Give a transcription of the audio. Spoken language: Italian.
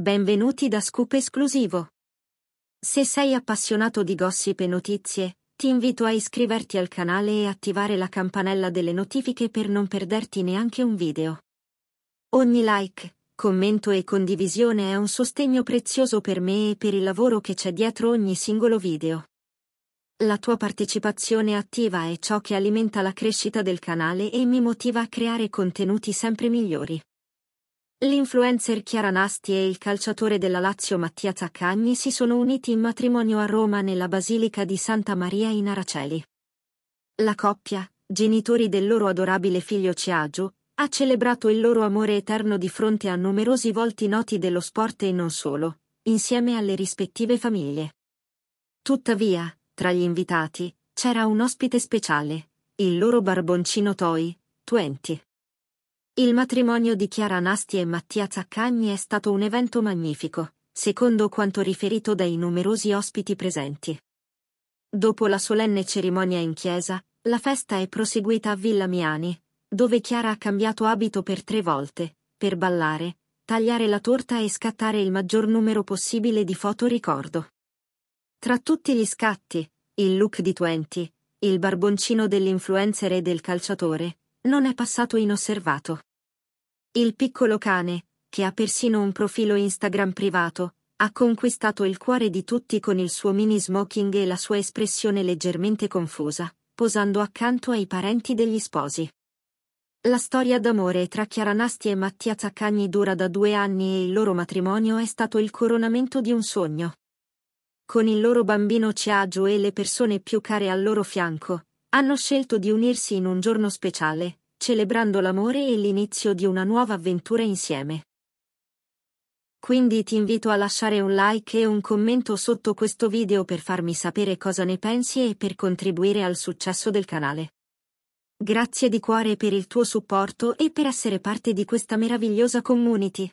Benvenuti da Scoop Esclusivo. Se sei appassionato di gossip e notizie, ti invito a iscriverti al canale e attivare la campanella delle notifiche per non perderti neanche un video. Ogni like, commento e condivisione è un sostegno prezioso per me e per il lavoro che c'è dietro ogni singolo video. La tua partecipazione attiva è ciò che alimenta la crescita del canale e mi motiva a creare contenuti sempre migliori. L'influencer Chiara Nasti e il calciatore della Lazio Mattia Zaccagni si sono uniti in matrimonio a Roma nella Basilica di Santa Maria in Araceli. La coppia, genitori del loro adorabile figlio Ciagio, ha celebrato il loro amore eterno di fronte a numerosi volti noti dello sport e non solo, insieme alle rispettive famiglie. Tuttavia, tra gli invitati, c'era un ospite speciale, il loro barboncino Toy, Twenty. Il matrimonio di Chiara Nasti e Mattia Zaccagni è stato un evento magnifico, secondo quanto riferito dai numerosi ospiti presenti. Dopo la solenne cerimonia in chiesa, la festa è proseguita a Villa Miani, dove Chiara ha cambiato abito per tre volte, per ballare, tagliare la torta e scattare il maggior numero possibile di foto ricordo. Tra tutti gli scatti, il look di Twenty, il barboncino dell'influencer e del calciatore, non è passato inosservato. Il piccolo cane, che ha persino un profilo Instagram privato, ha conquistato il cuore di tutti con il suo mini smoking e la sua espressione leggermente confusa, posando accanto ai parenti degli sposi. La storia d'amore tra Chiara Nasti e Mattia Zaccagni dura da due anni e il loro matrimonio è stato il coronamento di un sogno. Con il loro bambino Ciagio e le persone più care al loro fianco, hanno scelto di unirsi in un giorno speciale, celebrando l'amore e l'inizio di una nuova avventura insieme. Quindi ti invito a lasciare un like e un commento sotto questo video per farmi sapere cosa ne pensi e per contribuire al successo del canale. Grazie di cuore per il tuo supporto e per essere parte di questa meravigliosa community.